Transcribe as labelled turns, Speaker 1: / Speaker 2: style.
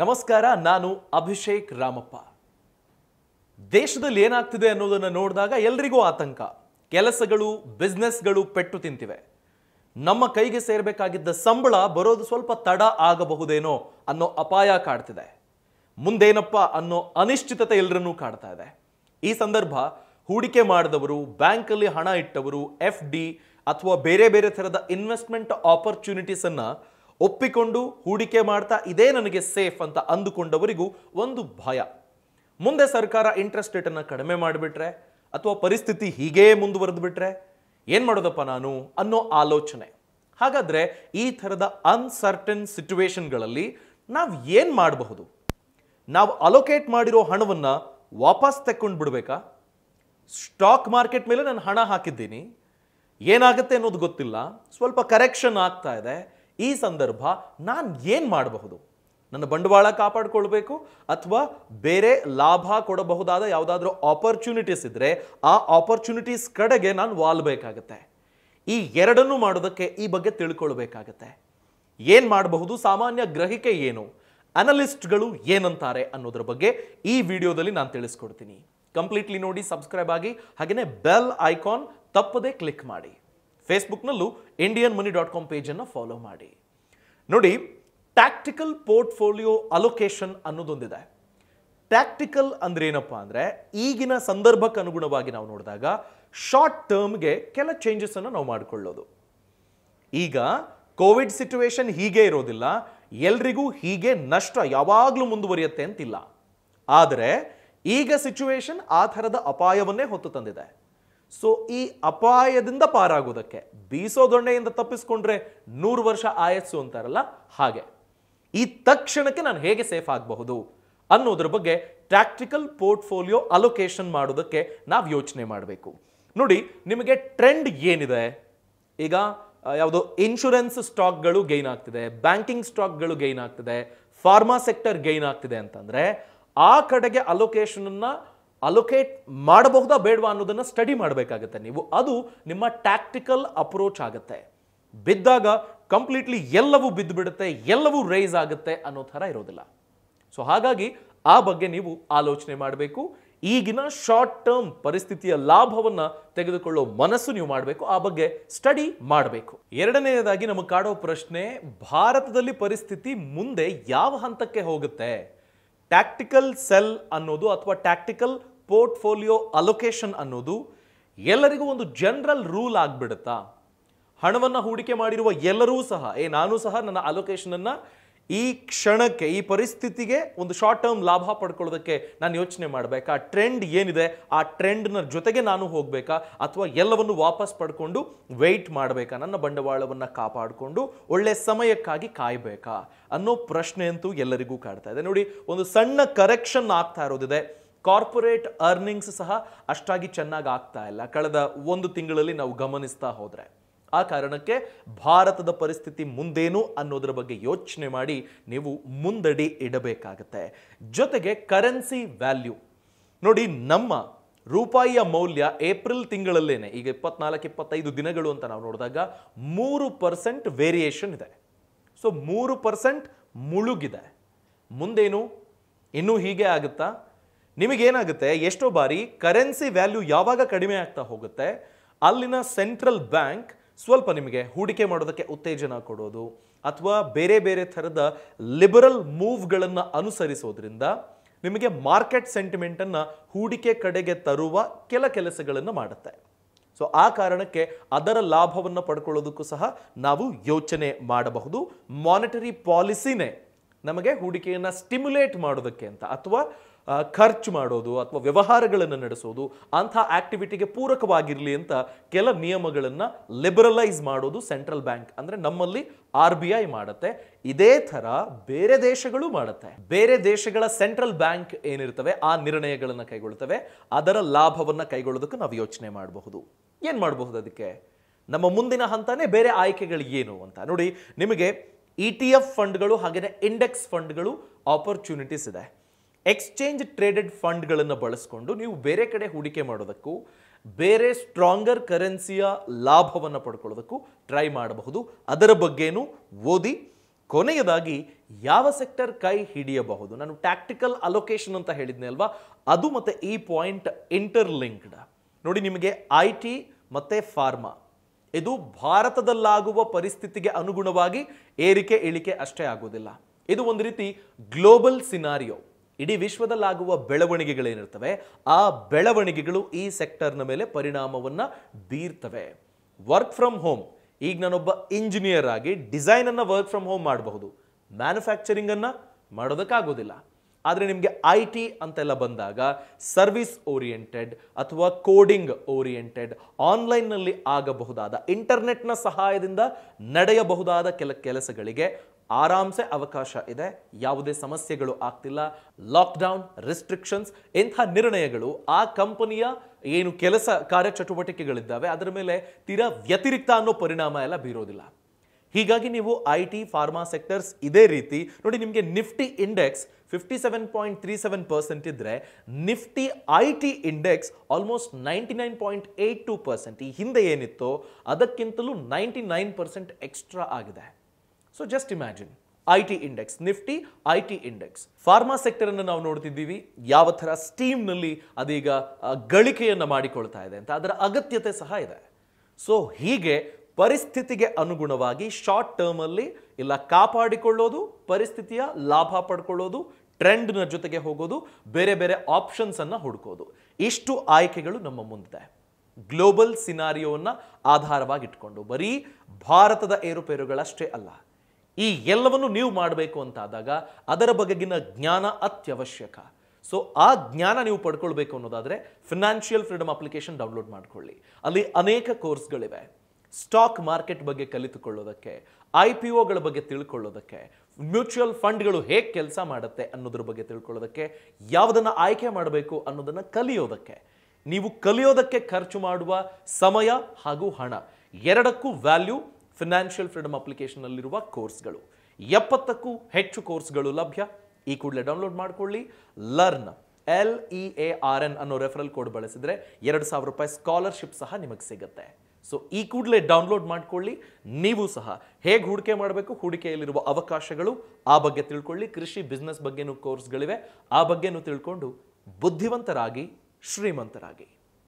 Speaker 1: ನಮಸ್ಕಾರ ನಾನು ಅಭಿಷೇಕ್ ರಾಮಪ್ಪ ದೇಶದಲ್ಲಿ ಏನಾಗ್ತಿದೆ ಅನ್ನೋದನ್ನು ನೋಡಿದಾಗ ಎಲ್ರಿಗೂ ಆತಂಕ ಕೆಲಸಗಳು ಬಿಸ್ನೆಸ್ಗಳು ಪೆಟ್ಟು ತಿಂತಿವೆ ನಮ್ಮ ಕೈಗೆ ಸೇರಬೇಕಾಗಿದ್ದ ಸಂಬಳ ಬರೋದು ಸ್ವಲ್ಪ ತಡ ಆಗಬಹುದೇನೋ ಅನ್ನೋ ಅಪಾಯ ಕಾಡ್ತಿದೆ ಮುಂದೇನಪ್ಪ ಅನ್ನೋ ಅನಿಶ್ಚಿತತೆ ಎಲ್ಲರನ್ನೂ ಕಾಡ್ತಾ ಇದೆ ಈ ಸಂದರ್ಭ ಹೂಡಿಕೆ ಮಾಡಿದವರು ಬ್ಯಾಂಕಲ್ಲಿ ಹಣ ಇಟ್ಟವರು ಎಫ್ ಡಿ ಅಥವಾ ಬೇರೆ ಬೇರೆ ಥರದ ಇನ್ವೆಸ್ಟ್ಮೆಂಟ್ ಆಪರ್ಚುನಿಟೀಸನ್ನು ಒಪ್ಪಿಕೊಂಡು ಹೂಡಿಕೆ ಮಾಡ್ತಾ ಇದೇ ನನಗೆ ಸೇಫ್ ಅಂತ ಅಂದುಕೊಂಡವರಿಗೂ ಒಂದು ಭಯ ಮುಂದೆ ಸರ್ಕಾರ ಇಂಟ್ರೆಸ್ಟ್ ರೇಟನ್ನು ಕಡಿಮೆ ಮಾಡಿಬಿಟ್ರೆ ಅಥವಾ ಪರಿಸ್ಥಿತಿ ಹೀಗೇ ಮುಂದುವರೆದು ಬಿಟ್ರೆ ಏನು ಮಾಡೋದಪ್ಪ ನಾನು ಅನ್ನೋ ಆಲೋಚನೆ ಹಾಗಾದರೆ ಈ ಥರದ ಅನ್ಸರ್ಟನ್ ಸಿಚುವೇಶನ್ಗಳಲ್ಲಿ ನಾವು ಏನು ಮಾಡಬಹುದು ನಾವು ಅಲೋಕೇಟ್ ಮಾಡಿರೋ ಹಣವನ್ನು ವಾಪಸ್ ತಕ್ಕೊಂಡು ಬಿಡಬೇಕಾ ಸ್ಟಾಕ್ ಮಾರ್ಕೆಟ್ ಮೇಲೆ ನಾನು ಹಣ ಹಾಕಿದ್ದೀನಿ ಏನಾಗುತ್ತೆ ಅನ್ನೋದು ಗೊತ್ತಿಲ್ಲ ಸ್ವಲ್ಪ ಕರೆಕ್ಷನ್ ಆಗ್ತಾ ಇದೆ ಈ ಸಂದರ್ಭ ನಾನು ಏನು ಮಾಡಬಹುದು ನನ್ನ ಬಂಡವಾಳ ಕಾಪಾಡಿಕೊಳ್ಬೇಕು ಅಥವಾ ಬೇರೆ ಲಾಭ ಕೊಡಬಹುದಾದ ಯಾವುದಾದ್ರೂ ಆಪರ್ಚುನಿಟೀಸ್ ಇದ್ದರೆ ಆ ಆಪರ್ಚುನಿಟೀಸ್ ಕಡೆಗೆ ನಾನು ವಾಲ್ಬೇಕಾಗತ್ತೆ ಈ ಎರಡನ್ನೂ ಮಾಡೋದಕ್ಕೆ ಈ ಬಗ್ಗೆ ತಿಳ್ಕೊಳ್ಬೇಕಾಗತ್ತೆ ಏನು ಮಾಡಬಹುದು ಸಾಮಾನ್ಯ ಗ್ರಹಿಕೆ ಏನು ಅನಲಿಸ್ಟ್ಗಳು ಏನಂತಾರೆ ಅನ್ನೋದ್ರ ಬಗ್ಗೆ ಈ ವಿಡಿಯೋದಲ್ಲಿ ನಾನು ತಿಳಿಸ್ಕೊಡ್ತೀನಿ ಕಂಪ್ಲೀಟ್ಲಿ ನೋಡಿ ಸಬ್ಸ್ಕ್ರೈಬ್ ಆಗಿ ಹಾಗೆಯೇ ಬೆಲ್ ಐಕಾನ್ ತಪ್ಪದೇ ಕ್ಲಿಕ್ ಮಾಡಿ ಫೇಸ್ಬುಕ್ನಲ್ಲೂ ಇಂಡಿಯನ್ ಮನಿ ಡಾಟ್ ಕಾಮ್ ಪೇಜನ್ನು ಫಾಲೋ ಮಾಡಿ ನೋಡಿ ಟ್ಯಾಕ್ಟಿಕಲ್ ಪೋರ್ಟ್ಫೋಲಿಯೋ ಅಲೋಕೇಶನ್ ಅನ್ನೋದೊಂದಿದೆ ಟ್ಯಾಕ್ಟಿಕಲ್ ಅಂದ್ರೆ ಏನಪ್ಪ ಅಂದರೆ ಈಗಿನ ಸಂದರ್ಭಕ್ಕೆ ಅನುಗುಣವಾಗಿ ನಾವು ನೋಡಿದಾಗ ಶಾರ್ಟ್ ಟರ್ಮ್ಗೆ ಕೆಲ ಅನ್ನು ನಾವು ಮಾಡಿಕೊಳ್ಳೋದು ಈಗ ಕೋವಿಡ್ ಸಿಚುವೇಶನ್ ಹೀಗೆ ಇರೋದಿಲ್ಲ ಎಲ್ರಿಗೂ ಹೀಗೆ ನಷ್ಟ ಯಾವಾಗಲೂ ಮುಂದುವರಿಯುತ್ತೆ ಅಂತಿಲ್ಲ ಆದರೆ ಈಗ ಸಿಚುವೇಶನ್ ಆ ಥರದ ಅಪಾಯವನ್ನೇ ಹೊತ್ತು ತಂದಿದೆ ಸೊ ಈ ಅಪಾಯದಿಂದ ಪಾರಾಗುವುದಕ್ಕೆ ಬೀಸೋ ದೊಣ್ಣೆಯಿಂದ ತಪ್ಪಿಸ್ಕೊಂಡ್ರೆ ನೂರು ವರ್ಷ ಆಯಸ್ಸು ಅಂತಾರಲ್ಲ ಹಾಗೆ ಈ ತಕ್ಷಣಕ್ಕೆ ನಾನು ಹೇಗೆ ಸೇಫ್ ಆಗಬಹುದು ಅನ್ನೋದ್ರ ಬಗ್ಗೆ ಟ್ಯಾಕ್ಟಿಕಲ್ ಪೋರ್ಟ್ಫೋಲಿಯೋ ಅಲೊಕೇಶನ್ ಮಾಡೋದಕ್ಕೆ ನಾವು ಯೋಚನೆ ಮಾಡಬೇಕು ನೋಡಿ ನಿಮಗೆ ಟ್ರೆಂಡ್ ಏನಿದೆ ಈಗ ಯಾವುದೋ ಇನ್ಶೂರೆನ್ಸ್ ಸ್ಟಾಕ್ಗಳು ಗೈನ್ ಆಗ್ತಿದೆ ಬ್ಯಾಂಕಿಂಗ್ ಸ್ಟಾಕ್ಗಳು ಗೈನ್ ಆಗ್ತಿದೆ ಫಾರ್ಮಾ ಸೆಕ್ಟರ್ ಗೈನ್ ಆಗ್ತಿದೆ ಅಂತಂದರೆ ಆ ಕಡೆಗೆ ಅಲೊಕೇಶನನ್ನು ಅಲೋಕೇಟ್ ಮಾಡಬಹುದಾ ಬೇಡವಾ ಅನ್ನೋದನ್ನು ಸ್ಟಡಿ ಮಾಡಬೇಕಾಗುತ್ತೆ ನೀವು ಅದು ನಿಮ್ಮ ಟ್ಯಾಕ್ಟಿಕಲ್ ಅಪ್ರೋಚ್ ಆಗುತ್ತೆ ಬಿದ್ದಾಗ ಕಂಪ್ಲೀಟ್ಲಿ ಎಲ್ಲವೂ ಬಿಡುತ್ತೆ ಎಲ್ಲವೂ ರೈಸ್ ಆಗುತ್ತೆ ಅನ್ನೋ ಥರ ಇರೋದಿಲ್ಲ ಸೊ ಹಾಗಾಗಿ ಆ ಬಗ್ಗೆ ನೀವು ಆಲೋಚನೆ ಮಾಡಬೇಕು ಈಗಿನ ಶಾರ್ಟ್ ಟರ್ಮ್ ಪರಿಸ್ಥಿತಿಯ ಲಾಭವನ್ನು ತೆಗೆದುಕೊಳ್ಳೋ ಮನಸ್ಸು ನೀವು ಮಾಡಬೇಕು ಆ ಬಗ್ಗೆ ಸ್ಟಡಿ ಮಾಡಬೇಕು ಎರಡನೆಯದಾಗಿ ನಮಗೆ ಕಾಡೋ ಪ್ರಶ್ನೆ ಭಾರತದಲ್ಲಿ ಪರಿಸ್ಥಿತಿ ಮುಂದೆ ಯಾವ ಹಂತಕ್ಕೆ ಹೋಗುತ್ತೆ ಟ್ಯಾಕ್ಟಿಕಲ್ ಸೆಲ್ ಅನ್ನೋದು ಅಥವಾ ಟ್ಯಾಕ್ಟಿಕಲ್ ಪೋರ್ಟ್ಫೋಲಿಯೋ ಅಲೊಕೇಶನ್ ಅನ್ನೋದು ಎಲ್ಲರಿಗೂ ಒಂದು ಜನರಲ್ ರೂಲ್ ಆಗಿಬಿಡುತ್ತಾ ಹಣವನ್ನು ಹೂಡಿಕೆ ಮಾಡಿರುವ ಎಲ್ಲರೂ ಸಹ ಏ ನಾನು ಸಹ ನನ್ನ ಅಲೊಕೇಶನನ್ನು ಈ ಕ್ಷಣಕ್ಕೆ ಈ ಪರಿಸ್ಥಿತಿಗೆ ಒಂದು ಶಾರ್ಟ್ ಟರ್ಮ್ ಲಾಭ ಪಡ್ಕೊಳ್ಳೋದಕ್ಕೆ ನಾನು ಯೋಚನೆ ಮಾಡಬೇಕಾ ಟ್ರೆಂಡ್ ಏನಿದೆ ಆ ಟ್ರೆಂಡ್ನ ಜೊತೆಗೆ ನಾನು ಹೋಗಬೇಕಾ ಅಥವಾ ಎಲ್ಲವನ್ನು ವಾಪಸ್ ಪಡ್ಕೊಂಡು ವೆಯ್ಟ್ ಮಾಡಬೇಕಾ ನನ್ನ ಬಂಡವಾಳವನ್ನು ಕಾಪಾಡಿಕೊಂಡು ಒಳ್ಳೆ ಸಮಯಕ್ಕಾಗಿ ಕಾಯಬೇಕಾ ಅನ್ನೋ ಪ್ರಶ್ನೆಯಂತೂ ಎಲ್ಲರಿಗೂ ಕಾಡ್ತಾ ಇದೆ ನೋಡಿ ಒಂದು ಸಣ್ಣ ಕರೆಕ್ಷನ್ ಆಗ್ತಾ ಇರೋದಿದೆ ಕಾರ್ಪೊರೇಟ್ ಅರ್ನಿಂಗ್ಸ್ ಸಹ ಅಷ್ಟಾಗಿ ಚೆನ್ನಾಗಿ ಆಗ್ತಾ ಇಲ್ಲ ಕಳೆದ ಒಂದು ತಿಂಗಳಲ್ಲಿ ನಾವು ಗಮನಿಸ್ತಾ ಹೋದರೆ ಆ ಕಾರಣಕ್ಕೆ ಭಾರತದ ಪರಿಸ್ಥಿತಿ ಮುಂದೇನು ಅನ್ನೋದ್ರ ಬಗ್ಗೆ ಯೋಚನೆ ಮಾಡಿ ನೀವು ಮುಂದಡಿ ಇಡಬೇಕಾಗತ್ತೆ ಜೊತೆಗೆ ಕರೆನ್ಸಿ ವ್ಯಾಲ್ಯೂ ನೋಡಿ ನಮ್ಮ ರೂಪಾಯಿಯ ಮೌಲ್ಯ ಏಪ್ರಿಲ್ ತಿಂಗಳಲ್ಲೇನೆ ಈಗ ಇಪ್ಪತ್ನಾಲ್ಕು ಇಪ್ಪತ್ತೈದು ದಿನಗಳು ಅಂತ ನಾವು ನೋಡಿದಾಗ ಮೂರು ಪರ್ಸೆಂಟ್ ವೇರಿಯೇಷನ್ ಇದೆ ಸೊ ಮೂರು ಪರ್ಸೆಂಟ್ ಮುಳುಗಿದೆ ಮುಂದೇನು ಇನ್ನೂ ಹೀಗೆ ಆಗುತ್ತಾ ನಿಮಗೇನಾಗುತ್ತೆ ಎಷ್ಟೋ ಬಾರಿ ಕರೆನ್ಸಿ ವ್ಯಾಲ್ಯೂ ಯಾವಾಗ ಕಡಿಮೆ ಆಗ್ತಾ ಹೋಗುತ್ತೆ ಅಲ್ಲಿನ ಸೆಂಟ್ರಲ್ ಬ್ಯಾಂಕ್ ಸ್ವಲ್ಪ ನಿಮಗೆ ಹೂಡಿಕೆ ಮಾಡೋದಕ್ಕೆ ಉತ್ತೇಜನ ಕೊಡೋದು ಅಥವಾ ಬೇರೆ ಬೇರೆ ಥರದ ಲಿಬರಲ್ ಮೂವ್ಗಳನ್ನು ಅನುಸರಿಸೋದ್ರಿಂದ ನಿಮಗೆ ಮಾರ್ಕೆಟ್ ಸೆಂಟಿಮೆಂಟನ್ನು ಹೂಡಿಕೆ ಕಡೆಗೆ ತರುವ ಕೆಲ ಕೆಲಸಗಳನ್ನು ಮಾಡುತ್ತೆ ಸೊ ಆ ಕಾರಣಕ್ಕೆ ಅದರ ಲಾಭವನ್ನು ಪಡ್ಕೊಳ್ಳೋದಕ್ಕೂ ಸಹ ನಾವು ಯೋಚನೆ ಮಾಡಬಹುದು ಮಾನಿಟರಿ ಪಾಲಿಸಿನೇ ನಮಗೆ ಹೂಡಿಕೆಯನ್ನು ಸ್ಟಿಮ್ಯುಲೇಟ್ ಮಾಡೋದಕ್ಕೆ ಅಂತ ಅಥವಾ ಖರ್ಚು ಮಾಡೋದು ಅಥವಾ ವ್ಯವಹಾರಗಳನ್ನು ನಡೆಸೋದು ಅಂಥ ಆಕ್ಟಿವಿಟಿಗೆ ಪೂರಕವಾಗಿರಲಿ ಅಂತ ಕೆಲ ನಿಯಮಗಳನ್ನು ಲಿಬರಲೈಸ್ ಮಾಡೋದು ಸೆಂಟ್ರಲ್ ಬ್ಯಾಂಕ್ ಅಂದರೆ ನಮ್ಮಲ್ಲಿ ಆರ್ ಬಿ ಐ ಮಾಡುತ್ತೆ ಇದೇ ಥರ ಬೇರೆ ದೇಶಗಳು ಮಾಡುತ್ತೆ ಬೇರೆ ದೇಶಗಳ ಸೆಂಟ್ರಲ್ ಬ್ಯಾಂಕ್ ಏನಿರ್ತವೆ ಆ ನಿರ್ಣಯಗಳನ್ನು ಕೈಗೊಳ್ತವೆ ಅದರ ಲಾಭವನ್ನು ಕೈಗೊಳ್ಳೋದಕ್ಕೆ ನಾವು ಯೋಚನೆ ಮಾಡಬಹುದು ಏನು ಮಾಡಬಹುದು ಅದಕ್ಕೆ ನಮ್ಮ ಮುಂದಿನ ಹಂತನೇ ಬೇರೆ ಆಯ್ಕೆಗಳು ಏನು ಅಂತ ನೋಡಿ ನಿಮಗೆ ಇ ಟಿ ಎಫ್ ಫಂಡ್ಗಳು ಹಾಗೆಯೇ ಇಂಡೆಕ್ಸ್ ಫಂಡ್ಗಳು ಆಪರ್ಚುನಿಟೀಸ್ ಇದೆ ಎಕ್ಸ್ಚೇಂಜ್ ಟ್ರೇಡೆಡ್ ಫಂಡ್ಗಳನ್ನು ಬಳಸಿಕೊಂಡು ನೀವು ಬೇರೆ ಕಡೆ ಹೂಡಿಕೆ ಮಾಡೋದಕ್ಕೂ ಬೇರೆ ಸ್ಟ್ರಾಂಗರ್ ಕರೆನ್ಸಿಯ ಲಾಭವನ್ನು ಪಡ್ಕೊಳ್ಳೋದಕ್ಕೂ ಟ್ರೈ ಮಾಡಬಹುದು ಅದರ ಬಗ್ಗೆನು ಓದಿ ಕೊನೆಯದಾಗಿ ಯಾವ ಸೆಕ್ಟರ್ ಕೈ ಹಿಡಿಯಬಹುದು ನಾನು ಟ್ಯಾಕ್ಟಿಕಲ್ ಅಲೊಕೇಶನ್ ಅಂತ ಹೇಳಿದ್ನೆ ಅಲ್ವಾ ಅದು ಮತ್ತು ಈ ಪಾಯಿಂಟ್ ಇಂಟರ್ ಲಿಂಕ್ಡ್ ನೋಡಿ ನಿಮಗೆ ಐ ಟಿ ಮತ್ತು ಫಾರ್ಮಾ ಇದು ಭಾರತದಲ್ಲಾಗುವ ಪರಿಸ್ಥಿತಿಗೆ ಅನುಗುಣವಾಗಿ ಏರಿಕೆ ಇಳಿಕೆ ಅಷ್ಟೇ ಆಗೋದಿಲ್ಲ ಇದು ಒಂದು ರೀತಿ ಗ್ಲೋಬಲ್ ಸಿನಾರಿಯೋ ಇಡೀ ವಿಶ್ವದಲ್ಲಾಗುವ ಬೆಳವಣಿಗೆಗಳೇನಿರ್ತವೆ ಆ ಬೆಳವಣಿಗೆಗಳು ಈ ಸೆಕ್ಟರ್ನ ಮೇಲೆ ಪರಿಣಾಮವನ್ನು ಬೀರ್ತವೆ ವರ್ಕ್ ಫ್ರಮ್ ಹೋಮ್ ಈಗ ನಾನೊಬ್ಬ ಇಂಜಿನಿಯರ್ ಆಗಿ ಡಿಸೈನನ್ನು ವರ್ಕ್ ಫ್ರಮ್ ಹೋಮ್ ಮಾಡಬಹುದು ಮ್ಯಾನುಫ್ಯಾಕ್ಚರಿಂಗನ್ನು ಮಾಡೋದಕ್ಕಾಗೋದಿಲ್ಲ ಆದರೆ ನಿಮಗೆ ಐ ಟಿ ಅಂತೆಲ್ಲ ಬಂದಾಗ ಸರ್ವಿಸ್ ಓರಿಯೆಂಟೆಡ್ ಅಥವಾ ಕೋಡಿಂಗ್ ಓರಿಯೆಂಟೆಡ್ ಆನ್ಲೈನ್ನಲ್ಲಿ ಆಗಬಹುದಾದ ಇಂಟರ್ನೆಟ್ನ ಸಹಾಯದಿಂದ ನಡೆಯಬಹುದಾದ ಕೆಲ ಕೆಲಸಗಳಿಗೆ ಆರಾಮ್ಸೆ ಅವಕಾಶ ಇದೆ ಯಾವುದೇ ಸಮಸ್ಯೆಗಳು ಆಗ್ತಿಲ್ಲ ಲಾಕ್ಡೌನ್ ರಿಸ್ಟ್ರಿಕ್ಷನ್ಸ್ ಇಂಥ ನಿರ್ಣಯಗಳು ಆ ಕಂಪನಿಯ ಏನು ಕೆಲಸ ಕಾರ್ಯಚಟುವಟಿಕೆಗಳಿದ್ದಾವೆ ಅದರ ಮೇಲೆ ತೀರಾ ವ್ಯತಿರಿಕ್ತ ಅನ್ನೋ ಪರಿಣಾಮ ಎಲ್ಲ ಬೀರೋದಿಲ್ಲ ಹೀಗಾಗಿ ನೀವು ಐ ಟಿ ಫಾರ್ಮಾ ಸೆಕ್ಟರ್ಸ್ ಇದೇ ರೀತಿ ನೋಡಿ ನಿಮಗೆ Nifty index fifty seven point three seven percent ಇದ್ದರೆ Nifty I T index almost ninety nine point eight two percent ಈ ಹಿಂದೆ ಏನಿತ್ತು ಅದಕ್ಕಿಂತಲೂ ನೈಂಟಿ ನೈನ್ ಪರ್ಸೆಂಟ್ ಎಕ್ಸ್ಟ್ರಾ ಆಗಿದೆ so just imagine I T index Nifty I T index pharma sector ಅನ್ನು ನಾವು ನೋಡ್ತಿದ್ದೀವಿ ಯಾವ ಥರ ಸ್ಟೀಮ್ನಲ್ಲಿ ಅದೀಗ ಗಳಿಕೆಯನ್ನು ಮಾಡಿಕೊಳ್ತಾ ಇದೆ ಅಂತ ಅದರ ಅಗತ್ಯತೆ ಸಹ ಇದೆ ಸೊ ಹೀಗೆ ಪರಿಸ್ಥಿತಿಗೆ ಅನುಗುಣವಾಗಿ ಶಾರ್ಟ್ ಟರ್ಮಲ್ಲಿ ಇಲ್ಲ ಕಾಪಾಡಿಕೊಳ್ಳೋದು ಪರಿಸ್ಥಿತಿಯ ಲಾಭ ಪಡ್ಕೊಳ್ಳೋದು ಟ್ರೆಂಡ್ನ ಜೊತೆಗೆ ಹೋಗೋದು ಬೇರೆ ಬೇರೆ ಆಪ್ಷನ್ಸನ್ನು ಹುಡುಕೋದು ಇಷ್ಟು ಆಯ್ಕೆಗಳು ನಮ್ಮ ಮುಂದಿದೆ ಗ್ಲೋಬಲ್ ಸಿನಾರಿಯೋವನ್ನು ಆಧಾರವಾಗಿಟ್ಕೊಂಡು ಬರೀ ಭಾರತದ ಏರುಪೇರುಗಳಷ್ಟೇ ಅಲ್ಲ ಈ ಎಲ್ಲವನ್ನು ನೀವು ಮಾಡಬೇಕು ಅಂತಾದಾಗ ಅದರ ಬಗೆಗಿನ ಜ್ಞಾನ ಅತ್ಯವಶ್ಯಕ ಸೊ ಆ ಜ್ಞಾನ ನೀವು ಪಡ್ಕೊಳ್ಬೇಕು ಅನ್ನೋದಾದರೆ ಫಿನಾನ್ಷಿಯಲ್ ಫ್ರೀಡಮ್ ಅಪ್ಲಿಕೇಶನ್ ಡೌನ್ಲೋಡ್ ಮಾಡಿಕೊಳ್ಳಿ ಅಲ್ಲಿ ಅನೇಕ ಕೋರ್ಸ್ಗಳಿವೆ ಸ್ಟಾಕ್ ಮಾರ್ಕೆಟ್ ಬಗ್ಗೆ ಕಲಿತುಕೊಳ್ಳೋದಕ್ಕೆ ಐ ಪಿ ಒಗಳ ಬಗ್ಗೆ ತಿಳ್ಕೊಳ್ಳೋದಕ್ಕೆ ಮ್ಯೂಚುವಲ್ ಫಂಡ್ಗಳು ಹೇಗೆ ಕೆಲಸ ಮಾಡುತ್ತೆ ಅನ್ನೋದ್ರ ಬಗ್ಗೆ ತಿಳ್ಕೊಳ್ಳೋದಕ್ಕೆ ಯಾವುದನ್ನು ಆಯ್ಕೆ ಮಾಡಬೇಕು ಅನ್ನೋದನ್ನು ಕಲಿಯೋದಕ್ಕೆ ನೀವು ಕಲಿಯೋದಕ್ಕೆ ಖರ್ಚು ಮಾಡುವ ಸಮಯ ಹಾಗೂ ಹಣ ಎರಡಕ್ಕೂ ವ್ಯಾಲ್ಯೂ ಫಿನಾನ್ಷಿಯಲ್ ಫ್ರೀಡಮ್ ಅಪ್ಲಿಕೇಶನ್ನಲ್ಲಿರುವ ಕೋರ್ಸ್ಗಳು ಎಪ್ಪತ್ತಕ್ಕೂ ಹೆಚ್ಚು ಕೋರ್ಸ್ಗಳು ಲಭ್ಯ ಈ ಕೂಡಲೇ ಡೌನ್ಲೋಡ್ ಮಾಡಿಕೊಳ್ಳಿ learn L E A R N ಅನ್ನೋ ರೆಫರಲ್ ಕೋಡ್ ಬಳಸಿದರೆ ಎರಡು ಸಾವಿರ ರೂಪಾಯಿ ಸ್ಕಾಲರ್ಶಿಪ್ ಸಹ ನಿಮಗೆ ಸಿಗುತ್ತೆ ಸೊ ಈ ಕೂಡಲೇ ಡೌನ್ಲೋಡ್ ಮಾಡಿಕೊಳ್ಳಿ ನೀವು ಸಹ ಹೇಗೆ ಹೂಡಿಕೆ ಮಾಡಬೇಕು ಹೂಡಿಕೆಯಲ್ಲಿರುವ ಅವಕಾಶಗಳು ಆ ಬಗ್ಗೆ ತಿಳ್ಕೊಳ್ಳಿ ಕೃಷಿ ಬಿಸ್ನೆಸ್ ಬಗ್ಗೆನೂ ಕೋರ್ಸ್ಗಳಿವೆ ಆ ಬಗ್ಗೆನೂ ತಿಳ್ಕೊಂಡು ಬುದ್ಧಿವಂತರಾಗಿ ಶ್ರೀಮಂತರಾಗಿ